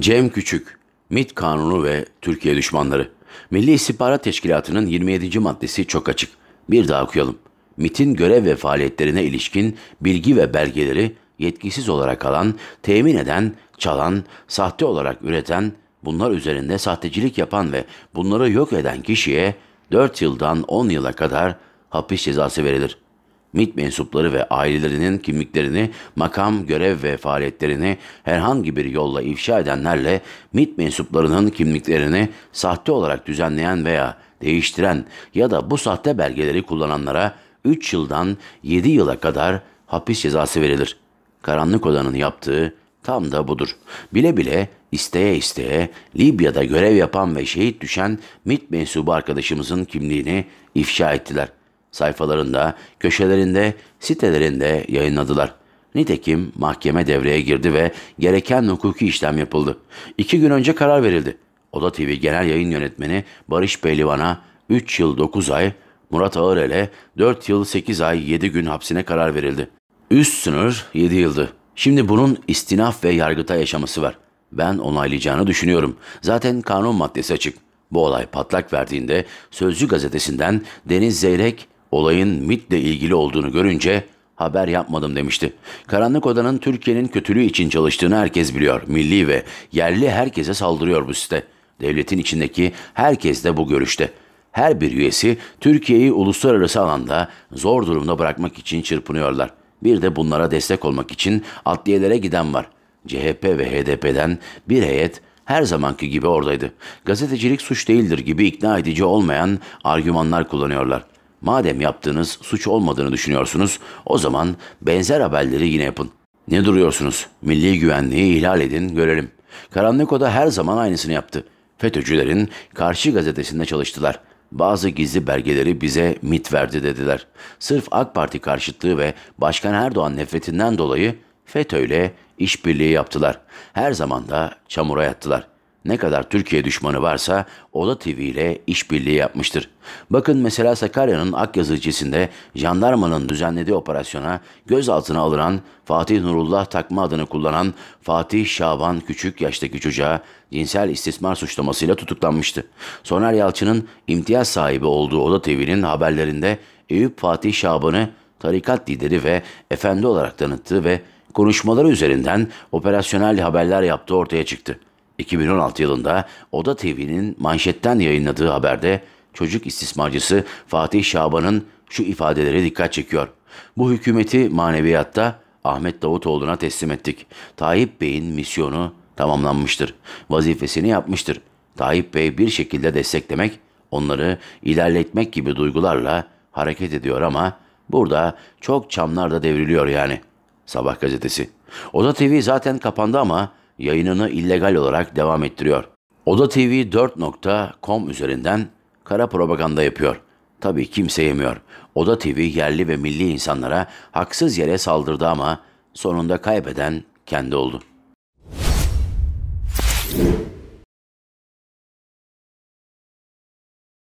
Cem Küçük, MIT Kanunu ve Türkiye Düşmanları. Milli İstihbarat Teşkilatı'nın 27. maddesi çok açık. Bir daha okuyalım. MIT'in görev ve faaliyetlerine ilişkin bilgi ve belgeleri yetkisiz olarak alan, temin eden, çalan, sahte olarak üreten, bunlar üzerinde sahtecilik yapan ve bunları yok eden kişiye 4 yıldan 10 yıla kadar hapis cezası verilir. MİT mensupları ve ailelerinin kimliklerini, makam, görev ve faaliyetlerini herhangi bir yolla ifşa edenlerle MİT mensuplarının kimliklerini sahte olarak düzenleyen veya değiştiren ya da bu sahte belgeleri kullananlara 3 yıldan 7 yıla kadar hapis cezası verilir. Karanlık odanın yaptığı tam da budur. Bile bile isteye isteye Libya'da görev yapan ve şehit düşen MİT mensubu arkadaşımızın kimliğini ifşa ettiler.'' sayfalarında, köşelerinde, sitelerinde yayınladılar. Nitekim mahkeme devreye girdi ve gereken hukuki işlem yapıldı. İki gün önce karar verildi. Oda TV Genel Yayın Yönetmeni Barış Pehlivan'a 3 yıl 9 ay, Murat Ağırel'e 4 yıl 8 ay 7 gün hapsine karar verildi. Üst sınır 7 yıldı. Şimdi bunun istinaf ve yargıta yaşaması var. Ben onaylayacağını düşünüyorum. Zaten kanun maddesi açık. Bu olay patlak verdiğinde Sözcü gazetesinden Deniz Zeyrek olayın mitle ilgili olduğunu görünce haber yapmadım demişti. Karanlık Oda'nın Türkiye'nin kötülüğü için çalıştığını herkes biliyor. Milli ve yerli herkese saldırıyor bu site. Devletin içindeki herkes de bu görüşte. Her bir üyesi Türkiye'yi uluslararası alanda zor durumda bırakmak için çırpınıyorlar. Bir de bunlara destek olmak için adliyelere giden var. CHP ve HDP'den bir heyet her zamanki gibi oradaydı. Gazetecilik suç değildir gibi ikna edici olmayan argümanlar kullanıyorlar. Madem yaptığınız suç olmadığını düşünüyorsunuz, o zaman benzer haberleri yine yapın. Ne duruyorsunuz? Milli güvenliği ihlal edin, görelim. Karanlık Oda her zaman aynısını yaptı. FETÖ'cülerin Karşı gazetesinde çalıştılar. Bazı gizli belgeleri bize MIT verdi dediler. Sırf AK Parti karşıtlığı ve Başkan Erdoğan nefretinden dolayı FETÖ ile işbirliği yaptılar. Her zaman da çamura yattılar ne kadar Türkiye düşmanı varsa Oda TV ile işbirliği yapmıştır. Bakın mesela Sakarya'nın Akyazı ilçesinde jandarmanın düzenlediği operasyona gözaltına alınan Fatih Nurullah takma adını kullanan Fatih Şaban küçük yaştaki çocuğa cinsel istismar suçlamasıyla tutuklanmıştı. Soner Yalçın'ın imtiyaz sahibi olduğu Oda TV'nin haberlerinde Eyüp Fatih Şaban'ı tarikat lideri ve efendi olarak tanıttığı ve konuşmaları üzerinden operasyonel haberler yaptığı ortaya çıktı. 2016 yılında Oda TV'nin manşetten yayınladığı haberde çocuk istismarcısı Fatih Şaban'ın şu ifadelere dikkat çekiyor. Bu hükümeti maneviyatta Ahmet Davutoğlu'na teslim ettik. Tayyip Bey'in misyonu tamamlanmıştır. Vazifesini yapmıştır. Tayyip Bey bir şekilde desteklemek, onları ilerletmek gibi duygularla hareket ediyor ama burada çok çamlar da devriliyor yani. Sabah gazetesi. Oda TV zaten kapandı ama yayınını illegal olarak devam ettiriyor. Oda TV 4.com üzerinden kara propaganda yapıyor. Tabii kimse yemiyor. Oda TV yerli ve milli insanlara haksız yere saldırdı ama sonunda kaybeden kendi oldu.